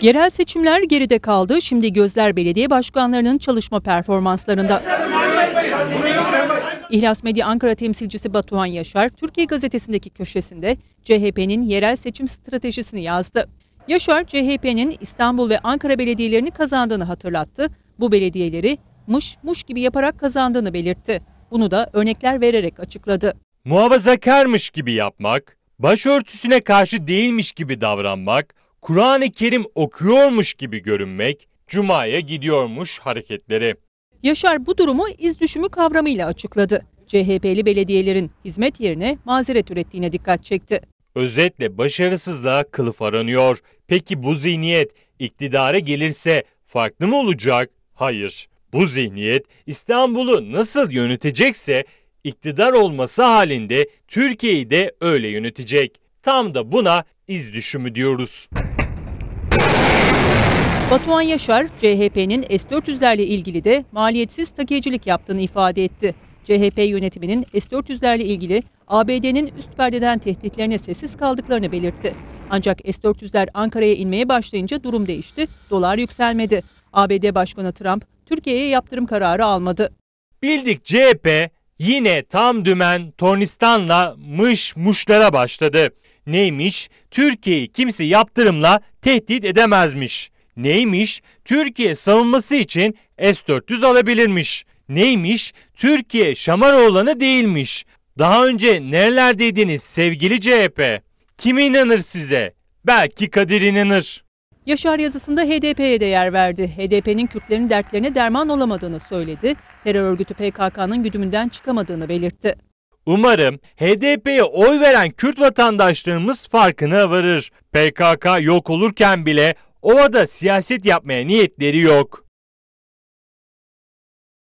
Yerel seçimler geride kaldı. Şimdi gözler belediye başkanlarının çalışma performanslarında. İhlas Medya Ankara temsilcisi Batuhan Yaşar, Türkiye gazetesindeki köşesinde CHP'nin yerel seçim stratejisini yazdı. Yaşar, CHP'nin İstanbul ve Ankara belediyelerini kazandığını hatırlattı. Bu belediyeleri mış muş gibi yaparak kazandığını belirtti. Bunu da örnekler vererek açıkladı. Muhafazakarmış gibi yapmak, başörtüsüne karşı değilmiş gibi davranmak, Kur'an-ı Kerim okuyormuş gibi görünmek, Cuma'ya gidiyormuş hareketleri. Yaşar bu durumu iz düşümü kavramıyla açıkladı. CHP'li belediyelerin hizmet yerine mazeret ürettiğine dikkat çekti. Özetle başarısızlığa kılıf aranıyor. Peki bu zihniyet iktidara gelirse farklı mı olacak? Hayır. Bu zihniyet İstanbul'u nasıl yönetecekse iktidar olması halinde Türkiye'yi de öyle yönetecek. Tam da buna iz düşümü diyoruz. Batuhan Yaşar, CHP'nin S-400'lerle ilgili de maliyetsiz takiyecilik yaptığını ifade etti. CHP yönetiminin S-400'lerle ilgili ABD'nin üst perdeden tehditlerine sessiz kaldıklarını belirtti. Ancak S-400'ler Ankara'ya inmeye başlayınca durum değişti, dolar yükselmedi. ABD Başkanı Trump, Türkiye'ye yaptırım kararı almadı. Bildik CHP Yine tam dümen Tornistan'la mış muşlara başladı. Neymiş? Türkiye'yi kimse yaptırımla tehdit edemezmiş. Neymiş? Türkiye savunması için S-400 alabilirmiş. Neymiş? Türkiye Şamaroğlan'ı değilmiş. Daha önce nerelerdeydiniz sevgili CHP? Kim inanır size? Belki Kadir inanır. Yaşar yazısında HDP'ye de yer verdi. HDP'nin Kürtlerin dertlerine derman olamadığını söyledi. Terör örgütü PKK'nın güdümünden çıkamadığını belirtti. Umarım HDP'ye oy veren Kürt vatandaşlarımız farkına varır. PKK yok olurken bile ovada siyaset yapmaya niyetleri yok.